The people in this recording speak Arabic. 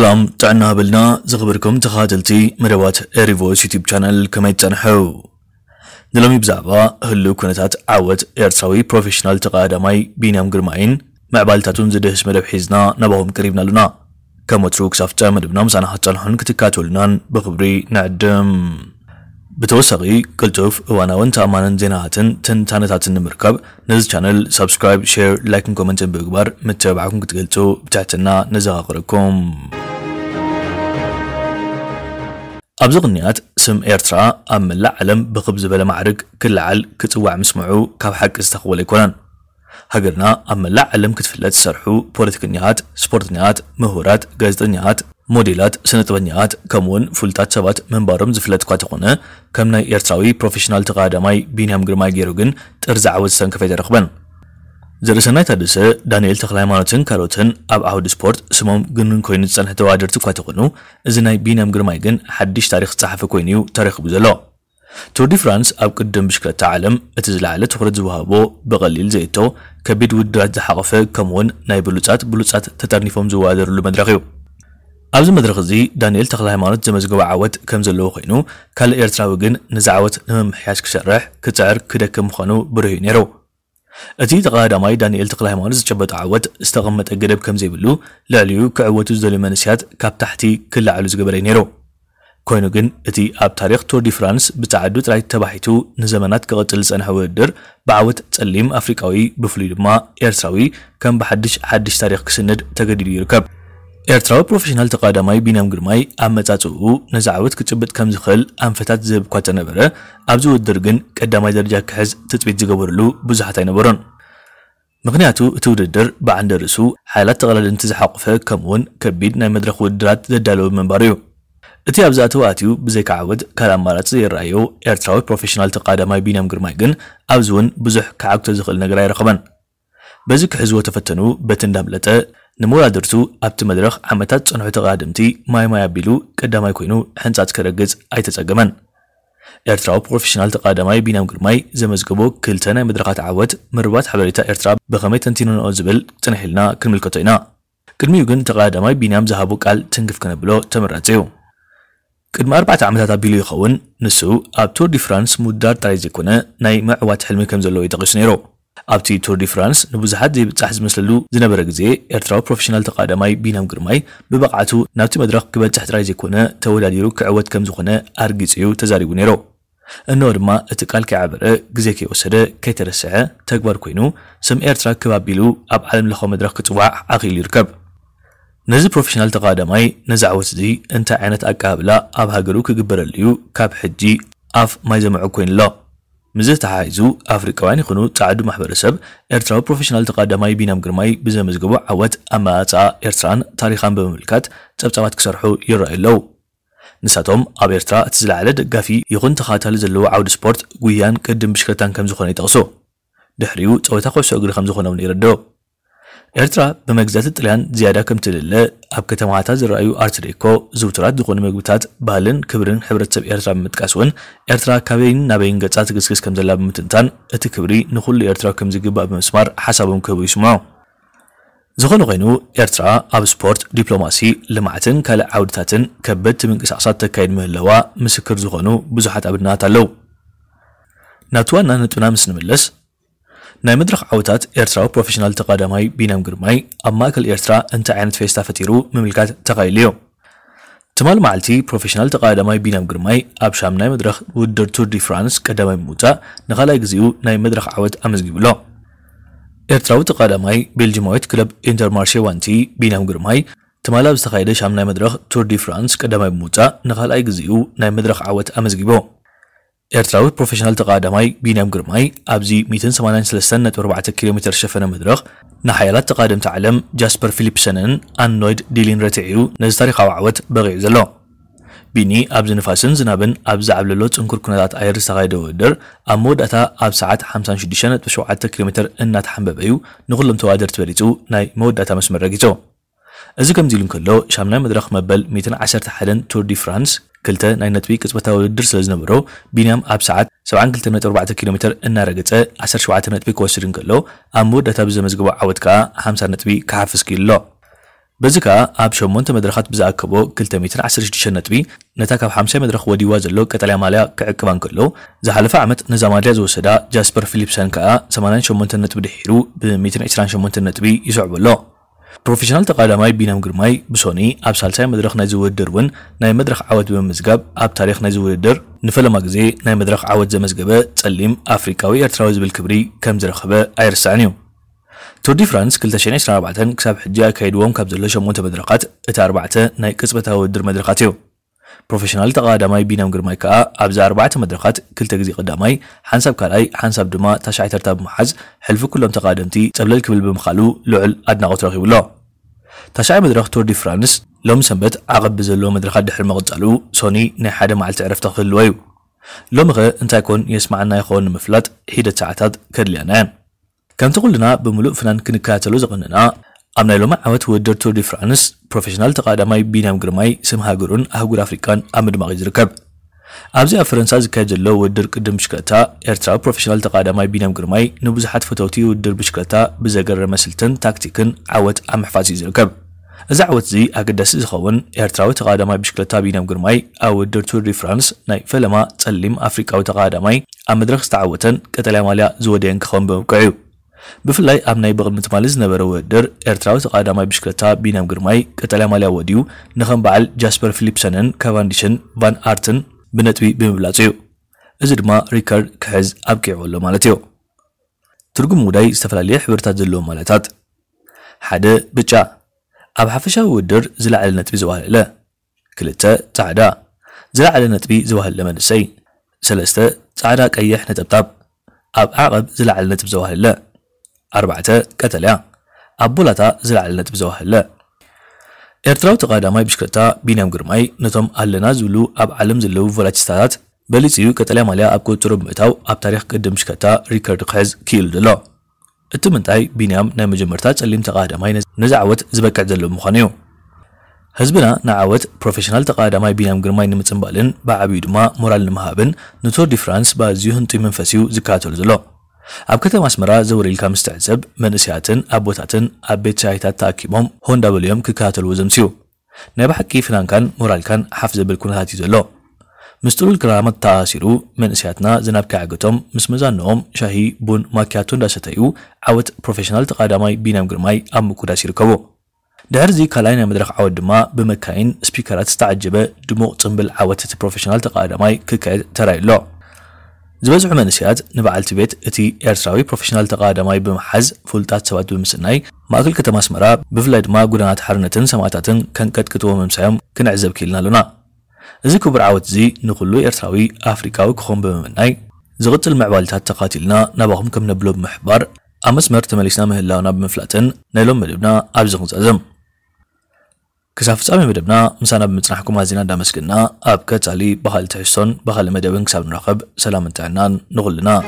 سلام تعنا بلنا زخبركم تخاتلتي مروات ايريفوس يوتيوب شانل كما يتنحو دلومي بزعبا هلو كنتات عوت ايرتراوي بروفيشنال تقادماي بينام قرماين معبالتاتون زدهس مدب حيزنا نباهم قريبنا لنا كما تروك سافتا مدبنا مزانا حتى الحن كتكاتولنا بخبري نعدم ብተወሳኺ ቅልጡፍ እዋናውን ተኣማንን ዜናታትን ትንታነታትን ንምርካብ ነዚ ቻነል ሰብስክራይብ፣ ሼር ላይክን ኮመንትን ብምግባር ምትብባዕኩም ክትገልጹ ብትሕትና ነዘኻኽረኩም ኣብዚ ቕንያት ስም ኤርትራ ኣብ መላእ ዓለም ብኽብ ዝበለ ማዕርግ ክለዓል ክጽዋዕ ምስምዑ ካብ ሓቂ ዝተኽወለ ኣይኮነን ሃገርና ኣብ መላእ ዓለም ክትፍለጥ ዝሰርሑ ፖለቲከኛታት ስፖርተኛታት ምሁራት ጋዜጠኛታት ሞዴላት ስነጥበኛት ጥበኛታት ከምኡውን ፍሉጣት ሰባት ምንባሮም ዝፍለጥ እኳ ተኾነ ከም ናይ ኤርትራዊ ፕሮፌሽናል ተቃዳማይ ቢንያም ግርማይ ገይሩ ግን ጥርዚ ዓወት ዝሰንከፈ ይተረክበን ዘርእሰናይ ታደሰ ዳንኤል ሃይማኖትን ካልኦትን ኣብ ዓውዲ ስፖርት ስሞም ግንን ኮይኑ ዝፀንሐ ተወዳደርቲ እኳ ተኾኑ እዚ ናይ ቢንያም ግርማይ ግን ሓድሽ ታሪክ ዝፀሓፈ ኮይኑ እዩ ተረኺቡ ዘሎ ቱር ዲ ፍራንስ ኣብ ቅድም ብሽክለታ ዓለም እቲ ዝለዓለ ትኩረት ዝውሃቦ ብቐሊል ዘየቶ ከቢድ ውድራት ዝሓቐፈ ከምኡውን ናይ ብሉፃት ብሉፃት ተጠርኒፎም ዝወዳደርሉ መድረኽ እዩ ኣብዚ መድረክ እዚ ዳንኤል ተክለ ሃይማኖት ዘመዝገቦ ዓወት ከም ዘለዎ ኮይኑ ካልእ ኤርትራዊ ግን ነዚ ዓወት ንምምሕያሽ ክሰርሕ ክፅዕር ክደክም ምዃኑ ብርህዩ ነይሩ እቲ ተቀዳዳማይ ዳንኤል ተክለ ሃይማኖት ዝጨበጦ ዓወት ዝተቐመጠ ገደብ ከም ዘይብሉ ልዕሊኡ ክዕወቱ ዝደልዩ መንስያት ካብ ታሕቲ ክላዕሉ ዝገበረ ነይሩ ኮይኑ ግን እቲ ኣብ ታሪክ ቶር ዲ ፍራንስ ብተዓዱ ጥራይ ተባሂቱ ንዘመናት ክቐፅል ዝፀንሐ ውድድር ብዓወት ጸሊም ኣፍሪቃዊ ብፍሉይ ድማ ኤርትራዊ ከም ብሓድሽ ሓድሽ ታሪክ ክስንድ ተገዲዱ ይርከብ ኤርትራዊ ፕሮፌሽናል ተቃዳማይ ቢንያም ግርማይ ኣመጻጽኡ ንዛዕበት ክጭብጥ ከም ዝኽእል ኣንፈታት ዝህብ እኳ ተነበረ ኣብዚ ውድድር ግን ቀዳማይ ደረጃ ክሕዝ ትፅቢት ዝገበረሉ ብዙሓት ኣይነበሮን ምክንያቱ እቲ ውድድር ብዓንደ ርእሱ ሓይላት ተቐላልንቲ ዝሓቑፈ ከምኡውን ከቢድ ናይ መድረክ ውድድራት ዘዳለወ ምንባር እዩ እቲ ኣብዛ ተባእትዩ ብዘይከዓወት ካልእ ኣማራፂ የረኣዮ ኤርትራዊ ፕሮፌሽናል ተቃዳማይ ቢንያም ግርማይ ግን ኣብዚ እውን ብዙሕ ክዓግቶ ዝኽእል ነገር ኣይረኸበን بزك حزو تفتنو بتندام لطه نمورا درسو ابت مدرخ عمتات صنعو تقادمتي ماي ماي بيلو قداماي كوينو حنصات كرغز اي تصقمن ارتراو بروفيشنال تقادماي بينام غرماي زمزغبو كلتنا مدرخات عوت مربات حبريتا ارترا بخمي تنتينو اوزبل تنحلنا كرمل كوتينا كرميو كن تقادماي بينام زهابو قال تنقف كنبلو تمراتيو كدما أربعة عمتات بيلو يخون نسو أبتور دي فرانس مدار تاريزي كونه ناي معوات حلمي كمزلو يتغيش نيرو ኣብቲ ቱር ዲ ፍራንስ ንብዙሓት ዘይብፃሕ ዝመስለሉ ዝነበረ ግዜ ኤርትራዊ ፕሮፌሽናል ተቃዳማይ ቢናም ግርማይ ብብቕዓቱ ናብቲ መድረኽ ክበፅሕ ጥራይ ዘይኮነ ተወዳዲሩ ክዕወት ከም ዝኾነ ኣርጊፅ እዩ ተዛሪቡ ነይሮ እንሆ ድማ እቲ ቃል ከይዓበረ ግዜ ከይወሰደ ከይተረስዐ ተግባር ኮይኑ ስም ኤርትራ ከባቢሉ ኣብ ዓለም ለኸ መድረኽ ክፅዋዕ ዓኺሉ ይርከብ ነዚ ፕሮፌሽናል ተቃዳማይ ነዚ ዓወት እዚ እንታይ ዓይነት ኣቀባብላ ኣብ ሃገሩ ክግበረሉ እዩ ካብ ሕጂ ኣፍ ማይ ዘምዐ ኮይኑሎ مزه تعایزو آفریقایی خونو تعداد محبر سب ارتراو پروفشنال تقدمای بینام گرمای بزم مزگو عوض اما تا ارتران تاریخان به مملکت تبتمات کسرحو یرایلو نساتهم آب ارترا تزل عدد قافی یقون تخاتل زلو عود سپورت گویان کدم بشکرتان کم زخونه تقصو دحریو تویتا خوش اگر خمزخونه ونیردو ኤርትራ ብመግዛት ጥልያን ዝያዳ ከም ትልለ ኣብ ከተማታት ዝረኣዩ ኣርትዴኮ ዝውትራት ዝኾኑ ምግብታት ባህልን ክብርን ሕብረተሰብ ኤርትራ ብምጥቃስ እውን ኤርትራ ካበይን ናበይን ገጻ ትግስግስ ከም ዘላ ብምትንታን እቲ ክብሪ ንኩሉ ኤርትራ ከም ዝግባእ ብምስማር ሓሳቦም ክህቡ ይስምዖ ዝኾነ ኮይኑ ኤርትራ ኣብ ስፖርት ዲፕሎማሲ ልምዓትን ካልእ ዓውድታትን ከበድቲ ምንቅስቃሳት ተካይድ ምህለዋ ምስክር ዝኾኑ ብዙሓት ኣብድናት ኣለው ናቲ ዋና ነጥብና ምስ ንምለስ ናይ መድረኽ ዓወታት ኤርትራዊ ፕሮፌሽናል ተቐዳማይ ቢናም ግርማይ ኣብ ማእከል ኤርትራ እንታይ ዓይነት ፌስታ ፈቲሩ ምምልካት ተኻኢሉ እዩ ትማል መዓልቲ ፕሮፌሽናል ተቐዳማይ ቢናም ግርማይ ኣብ ሻም ናይ መድረኽ ውድድር ቱር ዲ ፍራንስ ቀዳማይ ምውፃእ ንኻልኣይ ግዜኡ ናይ መድረኽ ዓወት ኣመዝጊብሎ ኤርትራዊ ተቐዳማይ ቤልጅማዊት ክለብ ኢንተርማርሼ ዋንቲ ቢናም ግርማይ ትማል ኣብ ዝተኻየደ ሻም ናይ መድረኽ ቱር ዲ ፍራንስ ቀዳማይ ምውፃእ ንኻልኣይ ግዜኡ ናይ መድረኽ ዓወት ኣመዝጊቦ ኤርትራዊ ፕሮፌሽናል ተቃዳማይ ቢንያም ግርማይ ኣብዚ 183.4 ኪሎ ሜትር ሸፈነ መድረኽ ንሓያላት ተቓደምቲ ዓለም ጃስፐር ፊሊፕሰንን ኣኖይድ ዲሊን ረቲዕዩ ነዚ ታሪካዊ ዓወት በቂዑ ዘሎ ቢኒ ኣብዚ ንፋስን ዝናብን ኣብ ዝዓብለሎ ፅንኩር ኩነታት ኣየር ዝተኻየደ ውድድር ኣብ መወዳእታ ኣብ ሰዓት 56.7 ኪሎ ሜትር እናተሓንበበ እዩ ንኩሎም ተዋደርቲ በሊፁ ናይ መወዳእታ መስመር ረጊፆ እዚ ከምዚ ኢሉ እንከሎ ሻምናይ መድረክ መበል 111 ቱር ዲ ፍራንስ ክልተ ናይ ነጥቢ ቅፅበታዊ ውድድር ስለ ዝነበሮ ቢንያም ኣብ ሰዓት 72.4 ኪሎ ሜትር እናረገፀ 17 ነጥቢ ክወስድ እንከሎ ኣብ መወዳእታ ብዘመዝግቦ ዓወት ከዓ 50 ነጥቢ ክሓፍስ ክኢሉ ኣሎ በዚ ከዓ ኣብ 8 መድረኻት ብዝኣከቦ 216 ነጥቢ ነታ ካብ 50 መድረኽ ወዲዋ ዘሎ ቀጠልያ ማልያ ክዕቅባ እንከሎ ዝሓለፈ ዓመት ነዛ ማልያ ዝወሰዳ ጃስፐር ፊሊፕሰን ከዓ 88 ነጥቢ ድሒሩ ብ128 ነጥቢ ይስዕበሎ ኣሎ بروفيشنال تقالماي بينام جرماي بسوني أب سالساي مدرخ ناي زوددرون ناي مدرخ عود بمزقاب أب تاريخ ناي زوددر نفلما جزي ناي مدرخ عود زمزقبة تسلم أفريقاوي إرتراوي بالكبري كم زرخبة أيرسانيو تور دي فرانس كل تشيني سرعة بعدين كسب حجة كيدوم كابزلش مونت مدرقات اتأربعته ناي كسبتها ودر مدرقاتيو بروفيشنال دماي بينام جرماي مايكا أبز أربعة مدرخات كل تغزي قدماي حنسب كراي حنسب دما تشاي ترتب محز حلف كلهم تقادمتي تبلل كبل بمخالو لعل ادنا قطرخي ولا تشاي مدرخ تور دي فرانس لوم سنبت عقب بزلو مدرخات دحر مغزالو سوني نحاد مع التعرف تخل ويو لوم غ انت يكون يسمعنا يخون مفلات هيدا تعتاد كرليانان كم لنا بملوء فنان كنكاتلو زغننا ኣብ ናይ ሎማ ዓመት ውድድር ቱር ዲ ፍራንስ ፕሮፌሽናል ተቓዳማይ ቢንያም ግርማይ ስም ሃገሩን ኣህጉር ኣፍሪካን ኣብ ምድማቕ እዩ ዝርከብ ኣብዚ ኣብ ፈረንሳ ዝካየድ ዘሎ ውድድር ቅድም ብሽክለታ ኤርትራዊ ፕሮፌሽናል ተቓዳማይ ቢንያም ግርማይ ንብዙሓት ፈተውቲ ውድድር ብሽክለታ ብዘገረመ ስልትን ታክቲክን ዓወት ኣብ ምሕፋዝ እዩ ዝርከብ እዚ ዓወት እዚ ኣገዳሲ ዝኸውን ኤርትራዊ ተቓዳማይ ብሽክለታ ቢንያም ግርማይ ኣብ ውድድር ቱር ዲ ፍራንስ ናይ ፈለማ ጸሊም ኣፍሪካዊ ተቓዳማይ ኣብ መድረክ ዝተዓወተን ቀጠልያ ማልያ ዝወደየን ክኸውን ብምብቅዕ እዩ بفلای امنای بغل متمالز نبرو در ارتراو تقدمای بشکلتا بینام گرمای کتلا مالی ودیو نخم بعل جاسپر فلیپسنن کواندیشن وان آرتن بنتوی بمبلاتیو از درما ریکارد کهز ابکیعولو مالتیو ترجم مودای استفلالیه حبرتاد دلو مالتات حدا بچا اب حفشه ودر زل على نتبي زوال له كلتا تعدا زل على نتبي زوال لمن السي سلسته تعدا قيح نتبتاب اب عقب زل على نتب زوال له ኣርባዕተ ቀጠልያ ኣብ ቦላታ ዝለዓለ ነጥቢ ዘዋህለ ኤርትራዊ ተቐዳማይ ብሽክለታ ቢንያም ግርማይ ነቶም ኣለና ዝብሉ ኣብ ዓለም ዘለዉ ቮላቲስታታት በሊፅዩ ቀጠልያ ማልያ ኣብ ቁፅሮ ብምእታው ኣብ ታሪክ ቅድም ብሽክለታ ሪከርድ ክሕዝ ክኢሉ ዘሎ እቲ ምንታይ ቢንያም ናይ መጀመርታ ጸሊም ተቃዳማይ ነዚ ዓወት ዝበቅዕ ዘሎ ምዃኑ እዩ ህዝብና ንዓወት ፕሮፌሽናል ተቃዳማይ ቢንያም ግርማይ ንምፅምባልን ብዓብዩ ድማ ሞራል ንምሃብን ንቶር ዲ ፍራንስ ብኣዝዩ ህንጡይ መንፈስ እዩ ዝከታተሉ ዘሎ ኣብ ከተማ ኣስመራ ዘውሪ ኢልካ ምስ ትዕዘብ መንእስያትን ኣቦታትን ኣብ ቤት ሻሂታት ተኣኪቦም ሆንዳ በልዮም ክከታተልዎ ዘምስዩ ናይ ብሓቂ ፍናንካን ሞራልካን ሓፍ ዘብል ኩነታት እዩ ዘሎ ምስ ጥሉል ክራማት ተኣሲሩ መንእስያትና ዝናብ ዓገቶም ምስ መዛንኦም ሻሂ ቡን ማኪያቶ እንዳሰተዩ ዓወት ፕሮፌሽናል ተቃዳማይ ቢናም ግርማይ ኣብ ምቁዳስ ይርከቡ ድሕርዚ ካልኣይ ናይ መድረክ ዓወት ድማ ብመካይን ስፒከራት ዝተዓጀበ ድሙቕ ፅምብል ዓወት እቲ ፕሮፌሽናል ተቃዳማይ ክካየድ ተራዩ ኣሎ ዝበዝሑ መንስያት ንበዓልቲ ቤት እቲ ኤርትራዊ ፕሮፌሽናል ተቃዳማይ ብምሓዝ ፍሉጣት ሰባት ብምስናይ ማእከል ከተማ ኣስመራ ብፍላይ ድማ ጎደናት ሓርነትን ሰማእታትን ከንቀጥቅጥዎ ምምሳዮም ክንዕዘብ ክኢልና ኣሎና እዚ ክቡር ዓወት እዚ ንኩሉ ኤርትራዊ ኣፍሪካዊ ክኾን ብምምናይ ዝቕፅል ምዕባልታት ተኻቲልና ናባኹም ከም ነብሎ ብምሕባር ኣብ መስመር ተመሊስና ምህላውና ብምፍላጥን ናይሎም መደብና ኣብዚ ክንፀዘም ክሳብ ፍጻሜ መደብና ምሳና ብምፅናሕኩም ኣዝና እንዳመስግንና ኣብ ቀፃሊ ባህሊ ትሕሶን ባህሊ መደብን ክሳብ ንረኸብ ሰላምን ጥዕናን ንኹልና